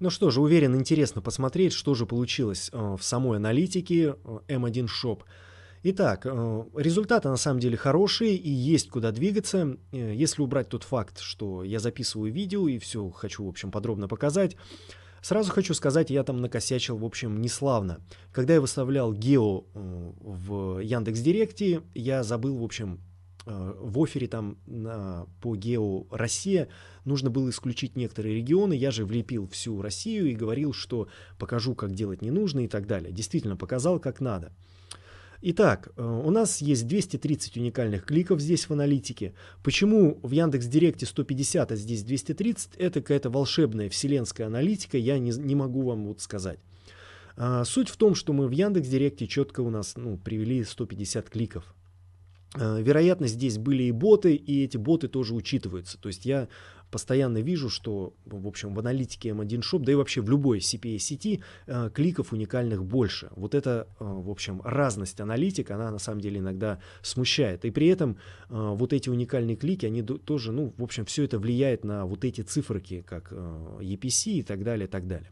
Ну что же, уверен, интересно посмотреть, что же получилось э, в самой аналитике M1 э, Shop. Эм Итак, э, результаты на самом деле хорошие и есть куда двигаться. Если убрать тот факт, что я записываю видео и все хочу, в общем, подробно показать, Сразу хочу сказать, я там накосячил, в общем, неславно. Когда я выставлял гео в Яндекс Директе, я забыл, в общем, Э, в офере там на, по гео Россия нужно было исключить некоторые регионы. Я же влепил всю Россию и говорил, что покажу, как делать не нужно и так далее. Действительно, показал, как надо. Итак, э, у нас есть 230 уникальных кликов здесь в аналитике. Почему в Яндекс Директе 150, а здесь 230? Это какая-то волшебная вселенская аналитика, я не, не могу вам вот сказать. А, суть в том, что мы в Яндекс Директе четко у нас ну, привели 150 кликов. Э, вероятно, здесь были и боты, и эти боты тоже учитываются. То есть я постоянно вижу, что, в общем, в аналитике M1 Shop, да и вообще в любой CPA-сети э, кликов уникальных больше. Вот это, э, в общем, разность аналитик, она на самом деле иногда смущает. И при этом вот эти уникальные клики, они тоже, ну, в общем, все это влияет на вот эти циферки, как EPC и так далее, и так далее.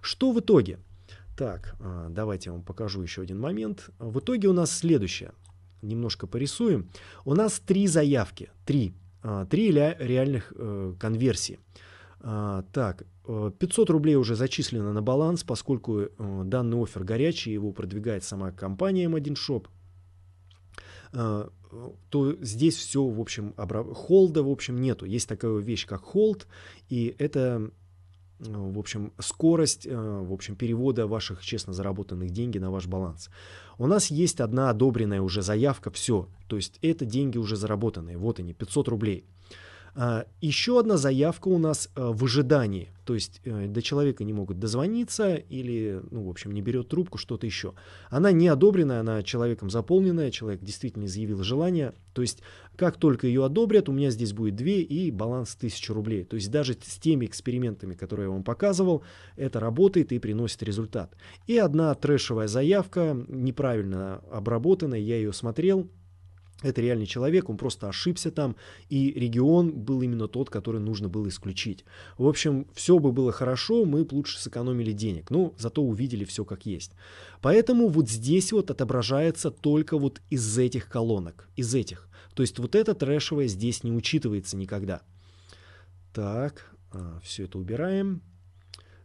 Что в итоге? Так, давайте я вам покажу еще один момент. В итоге у нас следующее немножко порисуем. У нас три заявки, три, а, три реальных э, конверсии. А, так, 500 э, рублей уже зачислено на баланс, поскольку э, данный офер горячий, его продвигает сама компания M1 Shop а, то здесь все, в общем, обра... холда, в общем, нету. Есть такая вещь, как холд, и это, в общем, скорость, в общем, перевода ваших честно заработанных деньги на ваш баланс. У нас есть одна одобренная уже заявка, все. То есть это деньги уже заработанные, вот они, 500 рублей. А, еще одна заявка у нас э, в ожидании. То есть э, до человека не могут дозвониться или, ну, в общем, не берет трубку, что-то еще. Она не одобренная, она человеком заполненная, человек действительно заявил желание. То есть как только ее одобрят, у меня здесь будет 2 и баланс 1000 рублей. То есть даже с теми экспериментами, которые я вам показывал, это работает и приносит результат. И одна трэшевая заявка, неправильно обработанная, я ее смотрел, это реальный человек, он просто ошибся там, и регион был именно тот, который нужно было исключить. В общем, все бы было хорошо, мы бы лучше сэкономили денег, но ну, зато увидели все как есть. Поэтому вот здесь вот отображается только вот из этих колонок, из этих. То есть вот это трэшевое здесь не учитывается никогда. Так, а, все это убираем.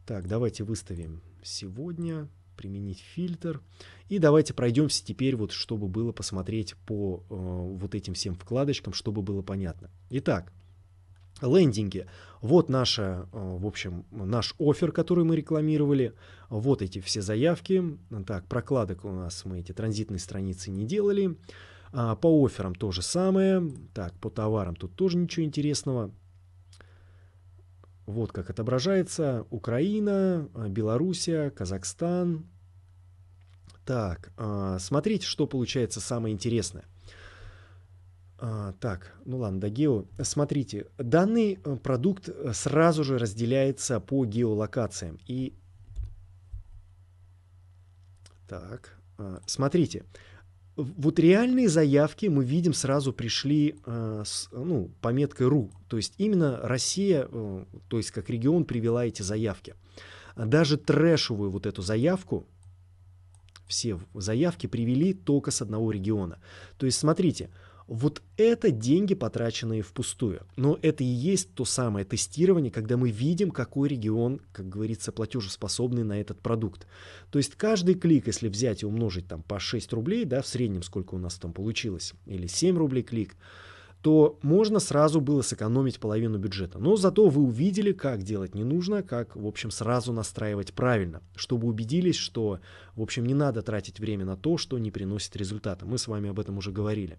Так, давайте выставим сегодня применить фильтр. И давайте пройдемся теперь, вот, чтобы было посмотреть по э, вот этим всем вкладочкам, чтобы было понятно. Итак, лендинги. Вот наша, э, в общем, наш офер, который мы рекламировали. Вот эти все заявки. Так, прокладок у нас мы эти транзитные страницы не делали. А, по оферам то же самое. Так, по товарам тут тоже ничего интересного. Вот как отображается Украина, э, Белоруссия, Казахстан. Так, э, смотрите, что получается самое интересное. Э, так, ну ладно, до гео. Смотрите, данный продукт сразу же разделяется по геолокациям. И так, смотрите, вот реальные заявки мы видим сразу пришли э, с ну, пометкой РУ. То есть именно Россия, э, то есть как регион, привела эти заявки. Даже трэшевую вот эту заявку, все заявки привели только с одного региона. То есть смотрите, э, вот это деньги, потраченные впустую. Но это и есть то самое тестирование, когда мы видим, какой регион, как говорится, платежеспособный на этот продукт. То есть каждый клик, если взять и умножить там по 6 рублей, да, в среднем сколько у нас там получилось, или 7 рублей клик, то можно сразу было сэкономить половину бюджета. Но зато вы увидели, как делать не нужно, как, в общем, сразу настраивать правильно, чтобы убедились, что, в общем, не надо тратить время на то, что не приносит результата. Мы с вами об этом уже говорили.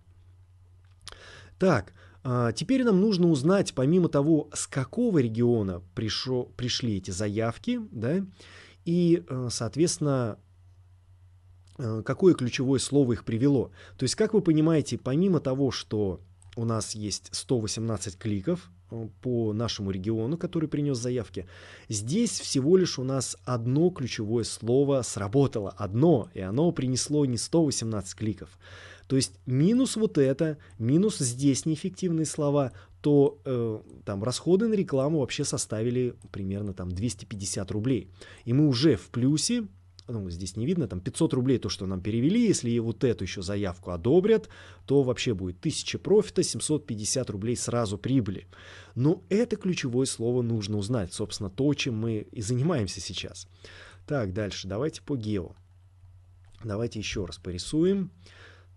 Так, а, теперь нам нужно узнать, помимо того, с какого региона пришло, пришли эти заявки, да, и, э, соответственно, э, какое ключевое слово их привело. То есть, как вы понимаете, помимо того, что у нас есть 118 кликов э, по нашему региону, который принес заявки, здесь всего лишь у нас одно ключевое слово сработало, одно, и оно принесло не 118 кликов. То есть минус вот это, минус здесь неэффективные слова, то э, там расходы на рекламу вообще составили примерно там 250 рублей. И мы уже в плюсе, ну здесь не видно, там 500 рублей то, что нам перевели, если вот эту еще заявку одобрят, то вообще будет 1000 профита, 750 рублей сразу прибыли. Но это ключевое слово нужно узнать, собственно, то, чем мы и занимаемся сейчас. Так, дальше, давайте по гео. Давайте еще раз порисуем.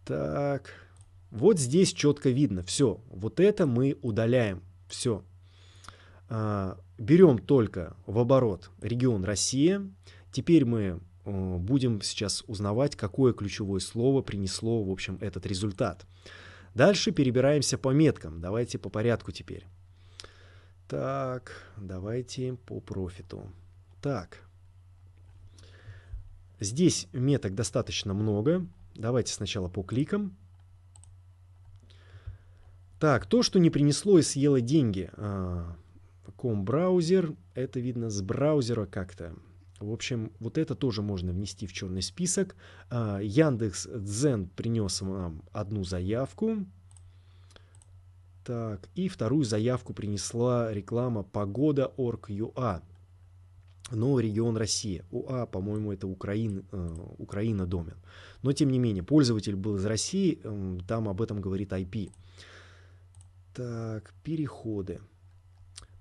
Так, вот здесь четко видно, все, вот это мы удаляем, все. А, берем только в оборот регион Россия. Теперь мы будем сейчас узнавать, какое ключевое слово принесло, в общем, этот результат. Дальше перебираемся по меткам. Давайте по порядку теперь. Так, давайте по профиту. Так, здесь меток достаточно много. Давайте сначала по кликам. Так, то, что не принесло и съело деньги. А, ком браузер, это видно с браузера как-то. В общем, вот это тоже можно внести в черный список. А, Яндекс Дзен принес нам одну заявку. Так, и вторую заявку принесла реклама Погода.org.ua но ну, регион России, УА, по-моему, это Украин, э, Украина домен. Но тем не менее, пользователь был из России, э, там об этом говорит IP. Так, переходы.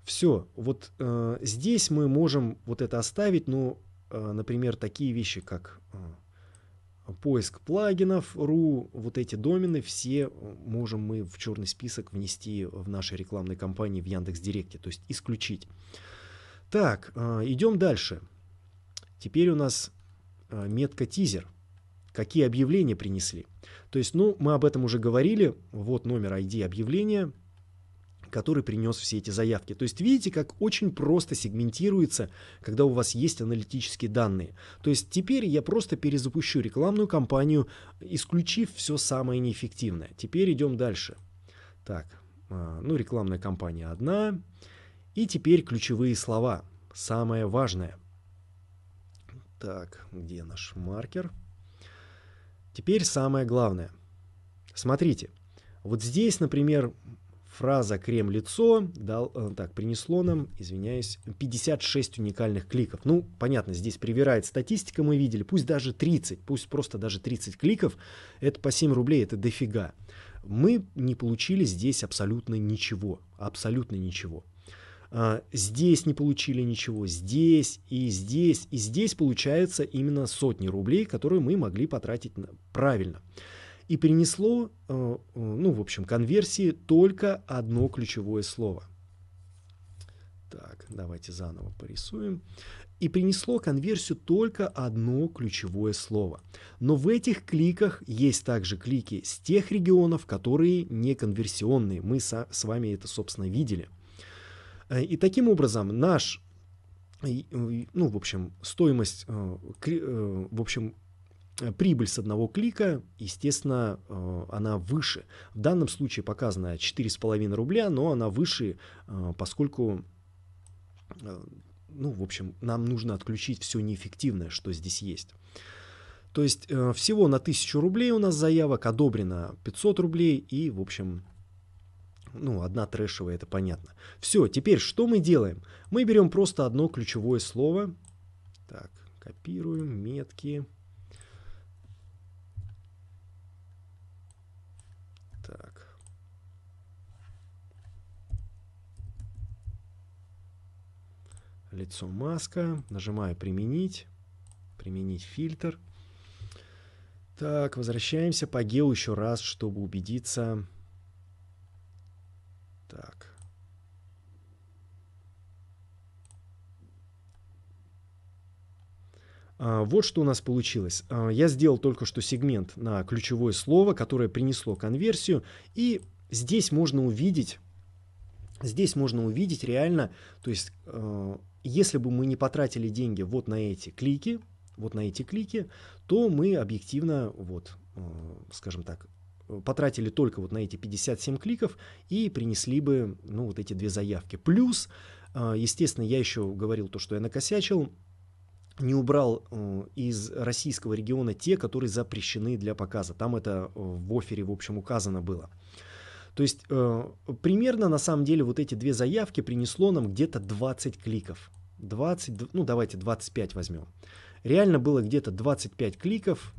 Все, вот э, здесь мы можем вот это оставить, но, ну, э, например, такие вещи, как э, поиск плагинов, .ru, вот эти домены, все э, можем мы в черный список внести в нашей рекламной кампании в Яндекс.Директе, то есть исключить. Так, э, идем дальше. Теперь у нас э, метка тизер. Какие объявления принесли? То есть, ну, мы об этом уже говорили. Вот номер ID объявления, который принес все эти заявки. То есть, видите, как очень просто сегментируется, когда у вас есть аналитические данные. То есть, теперь я просто перезапущу рекламную кампанию, исключив все самое неэффективное. Теперь идем дальше. Так, э, ну, рекламная кампания одна. И теперь ключевые слова. Самое важное. Так, где наш маркер? Теперь самое главное. Смотрите, вот здесь, например, фраза «крем-лицо» дал, э, так, принесло нам, извиняюсь, 56 уникальных кликов. Ну, понятно, здесь привирает статистика, мы видели, пусть даже 30, пусть просто даже 30 кликов, это по 7 рублей, это дофига. Мы не получили здесь абсолютно ничего, абсолютно ничего. А, здесь не получили ничего, здесь и здесь, и здесь получается именно сотни рублей, которые мы могли потратить правильно. И принесло, а, ну, в общем, конверсии только одно ключевое слово. Так, давайте заново порисуем. И принесло конверсию только одно ключевое слово. Но в этих кликах есть также клики с тех регионов, которые не конверсионные. Мы с вами это, собственно, видели – Э, и таким образом наш э, э, ну, в общем, стоимость, в общем, прибыль с одного клика, естественно, она выше. В данном случае показана 4,5 рубля, но она выше, поскольку, ну, в общем, нам нужно отключить все неэффективное, что здесь есть. То есть всего на 1000 рублей у нас заявок, одобрено 500 рублей и, в общем, ну, одна трэшевая, это понятно. Все, теперь что мы делаем? Мы берем просто одно ключевое слово. Так, копируем, метки. Так. Лицо маска. Нажимаю применить. Применить фильтр. Так, возвращаемся по гео еще раз, чтобы убедиться, так. А, вот что у нас получилось. А, я сделал только что сегмент на ключевое слово, которое принесло конверсию, и здесь можно увидеть, здесь можно увидеть реально, то есть а, если бы мы не потратили деньги вот на эти клики, вот на эти клики, то мы объективно, вот, скажем так, потратили только вот на эти 57 кликов и принесли бы, ну, вот эти две заявки. Плюс, э, естественно, я еще говорил то, что я накосячил, не убрал э, из российского региона те, которые запрещены для показа. Там это в офере, в общем, указано было. То есть э, примерно на самом деле вот эти две заявки принесло нам где-то 20 кликов. 20, ну давайте 25 возьмем. Реально было где-то 25 кликов,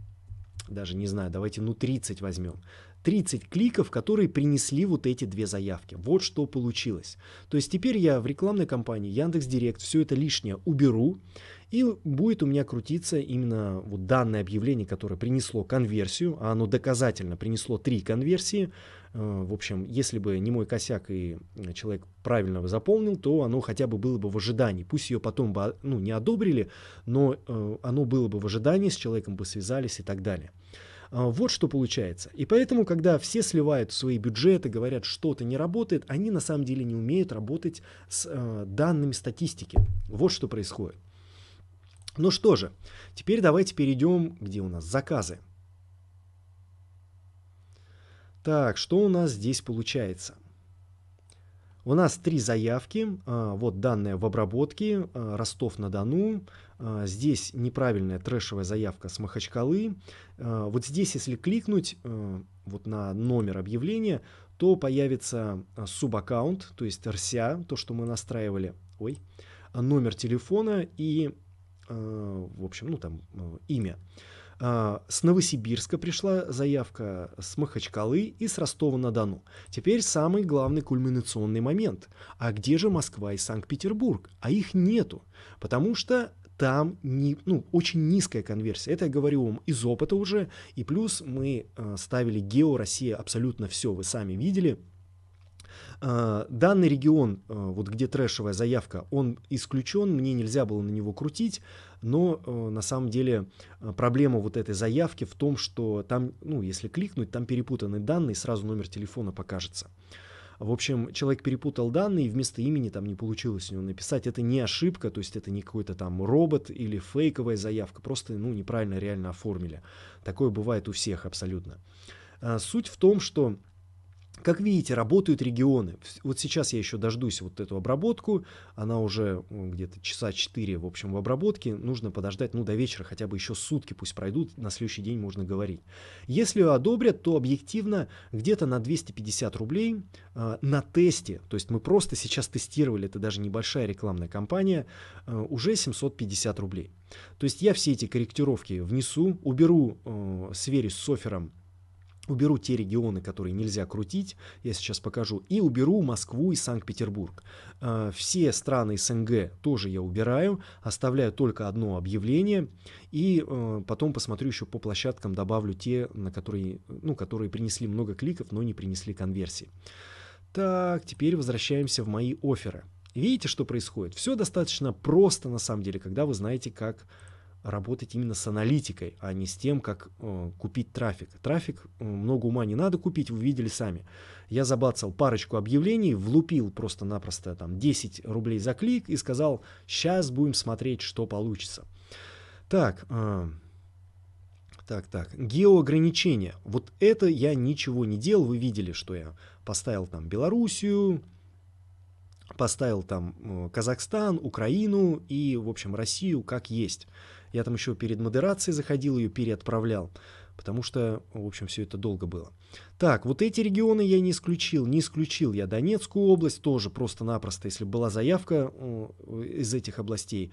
даже не знаю, давайте ну 30 возьмем, 30 кликов, которые принесли вот эти две заявки. Вот что получилось. То есть теперь я в рекламной кампании Яндекс Директ все это лишнее уберу, и будет у меня крутиться именно вот данное объявление, которое принесло конверсию, а оно доказательно принесло три конверсии. Э, в общем, если бы не мой косяк и э, человек правильно заполнил, то оно хотя бы было бы в ожидании. Пусть ее потом бы а, ну, не одобрили, но э, оно было бы в ожидании, с человеком бы связались и так далее. А, вот что получается. И поэтому, когда все сливают свои бюджеты, говорят, что-то не работает, они на самом деле не умеют работать с э, данными статистики. Вот что происходит. Ну что же, теперь давайте перейдем, где у нас заказы. Так, что у нас здесь получается? У нас три заявки, а, вот данные в обработке, а, Ростов-на-Дону, а, здесь неправильная трэшевая заявка с Махачкалы. Вот здесь, если кликнуть вот на номер объявления, то появится субаккаунт, то есть RCA, то, что мы настраивали, ой, номер телефона и, в общем, ну там имя. А, с Новосибирска пришла заявка, с Махачкалы и с Ростова-на-Дону. Теперь самый главный кульминационный момент. А где же Москва и Санкт-Петербург? А их нету, потому что там не, ну, очень низкая конверсия. Это я говорю вам из опыта уже. И плюс мы а, ставили Гео Россия абсолютно все, вы сами видели. А, данный регион, вот где трэшевая заявка, он исключен, мне нельзя было на него крутить но э, на самом деле э, проблема вот этой заявки в том, что там, ну, если кликнуть, там перепутаны данные, сразу номер телефона покажется. В общем, человек перепутал данные, и вместо имени там не получилось у него написать. Это не ошибка, то есть это не какой-то там робот или фейковая заявка, просто ну, неправильно реально оформили. Такое бывает у всех абсолютно. Э, суть в том, что как видите, работают регионы. Вот сейчас я еще дождусь вот эту обработку. Она уже где-то часа 4, в общем, в обработке. Нужно подождать, ну, до вечера хотя бы еще сутки пусть пройдут. На следующий день можно говорить. Если одобрят, то объективно где-то на 250 рублей э, на тесте, то есть мы просто сейчас тестировали, это даже небольшая рекламная кампания, э, уже 750 рублей. То есть я все эти корректировки внесу, уберу, э, сверюсь с Софером. Уберу те регионы, которые нельзя крутить, я сейчас покажу, и уберу Москву и Санкт-Петербург. А, все страны СНГ тоже я убираю, оставляю только одно объявление, и э, потом посмотрю еще по площадкам, добавлю те, на которые, ну, которые принесли много кликов, но не принесли конверсии. Так, теперь возвращаемся в мои оферы. Видите, что происходит? Все достаточно просто, на самом деле, когда вы знаете, как работать именно с аналитикой, а не с тем, как э, купить трафик. Трафик э, много ума не надо купить, вы видели сами. Я забацал парочку объявлений, влупил просто-напросто там 10 рублей за клик и сказал, сейчас будем смотреть, что получится. Так, э, так, так, геоограничения. Вот это я ничего не делал, вы видели, что я поставил там Белоруссию, поставил там э, Казахстан, Украину и, в общем, Россию как есть. Я там еще перед модерацией заходил, ее переотправлял, потому что, в общем, все это долго было. Так, вот эти регионы я не исключил. Не исключил я Донецкую область тоже просто-напросто. Если была заявка из этих областей,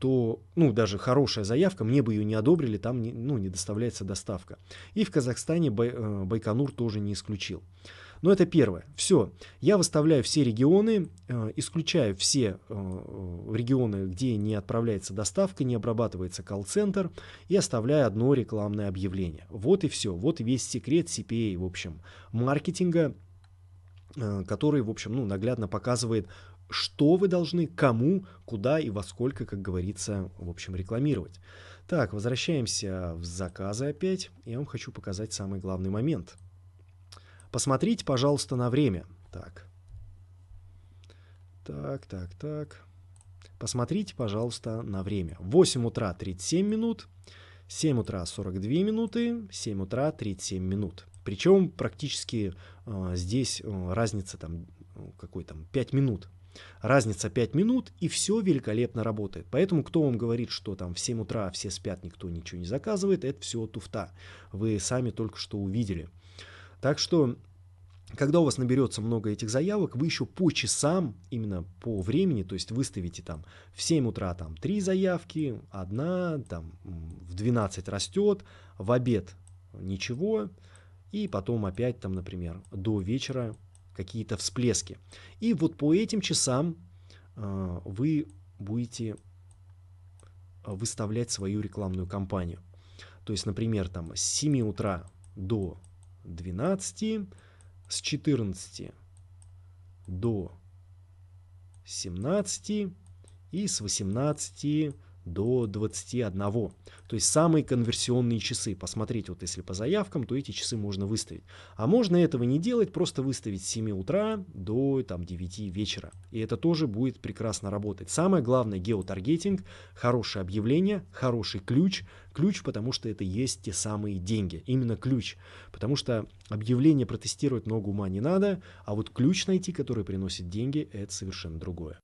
то, ну, даже хорошая заявка, мне бы ее не одобрили, там, не, ну, не доставляется доставка. И в Казахстане э, Байконур тоже не исключил. Но это первое. Все. Я выставляю все регионы, э, исключаю все э, э, регионы, где не отправляется доставка, не обрабатывается колл-центр, и оставляю одно рекламное объявление. Вот и все. Вот весь секрет CPA, в общем, маркетинга, который, в общем, ну, наглядно показывает, что вы должны, кому, куда и во сколько, как говорится, в общем, рекламировать. Так, возвращаемся в заказы опять. Я вам хочу показать самый главный момент – Посмотрите, пожалуйста, на время. Так. Так, так, так. Посмотрите, пожалуйста, на время. 8 утра 37 минут, 7 утра 42 минуты, 7 утра 37 минут. Причем практически э, здесь э, разница там, э, какой там, 5 минут. Разница 5 минут, и все великолепно работает. Поэтому, кто вам говорит, что там в 7 утра все спят, никто ничего не заказывает, это все туфта. Вы сами только что увидели. Так что когда у вас наберется много этих заявок, вы еще по часам, именно по времени, то есть выставите там в 7 утра там 3 заявки, одна, там в 12 растет, в обед ничего, и потом опять там, например, до вечера какие-то всплески. И вот по этим часам э, вы будете выставлять свою рекламную кампанию. То есть, например, там с 7 утра до 12, с 14 до 17 и с 18 до 21. То есть самые конверсионные часы. Посмотреть, вот если по заявкам, то эти часы можно выставить. А можно этого не делать, просто выставить с 7 утра до там, 9 вечера. И это тоже будет прекрасно работать. Самое главное геотаргетинг, хорошее объявление, хороший ключ. Ключ, потому что это есть те самые деньги. Именно ключ. Потому что объявление протестировать много ума не надо, а вот ключ найти, который приносит деньги, это совершенно другое.